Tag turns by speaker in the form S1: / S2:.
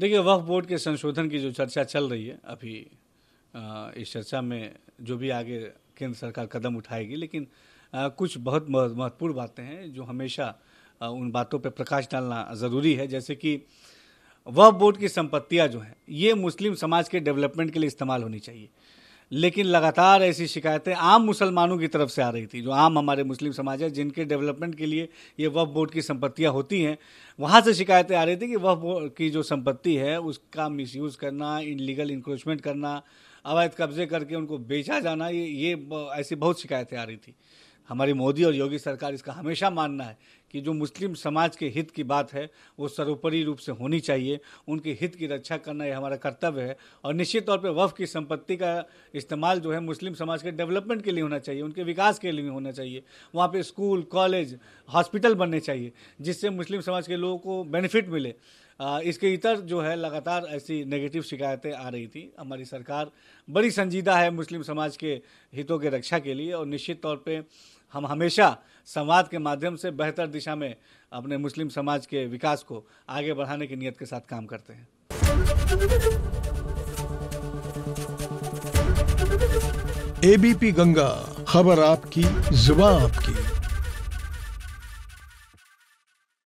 S1: देखिए वक्फ बोर्ड के संशोधन की जो चर्चा चल रही है अभी इस चर्चा में जो भी आगे केंद्र सरकार कदम उठाएगी लेकिन कुछ बहुत महत्वपूर्ण बातें हैं जो हमेशा उन बातों पर प्रकाश डालना ज़रूरी है जैसे कि वक्फ बोर्ड की संपत्तियाँ जो हैं ये मुस्लिम समाज के डेवलपमेंट के लिए इस्तेमाल होनी चाहिए लेकिन लगातार ऐसी शिकायतें आम मुसलमानों की तरफ से आ रही थी जो आम हमारे मुस्लिम समाज है जिनके डेवलपमेंट के लिए ये वफ बोर्ड की संपत्तियां होती हैं वहाँ से शिकायतें आ रही थी कि वफ बोर्ड की जो संपत्ति है उसका मिसयूज़ करना इलीगल इंक्रोचमेंट करना अवैध कब्जे करके उनको बेचा जाना ये ये ऐसी बहुत शिकायतें आ रही थी हमारी मोदी और योगी सरकार इसका हमेशा मानना है कि जो मुस्लिम समाज के हित की बात है वो सर्वोपरि रूप से होनी चाहिए उनके हित की रक्षा करना यह हमारा कर्तव्य है और निश्चित तौर पर वफ़ की संपत्ति का इस्तेमाल जो है मुस्लिम समाज के डेवलपमेंट के लिए होना चाहिए उनके विकास के लिए होना चाहिए वहाँ पर स्कूल कॉलेज हॉस्पिटल बनने चाहिए जिससे मुस्लिम समाज के लोगों को बेनिफिट मिले इसके इतर जो है लगातार ऐसी नेगेटिव शिकायतें आ रही थी हमारी सरकार बड़ी संजीदा है मुस्लिम समाज के हितों के रक्षा के लिए और निश्चित तौर पे हम हमेशा संवाद के माध्यम से बेहतर दिशा में अपने मुस्लिम समाज के विकास को आगे बढ़ाने की नीयत के साथ काम करते हैं एबीपी गंगा खबर आपकी जुबा आपकी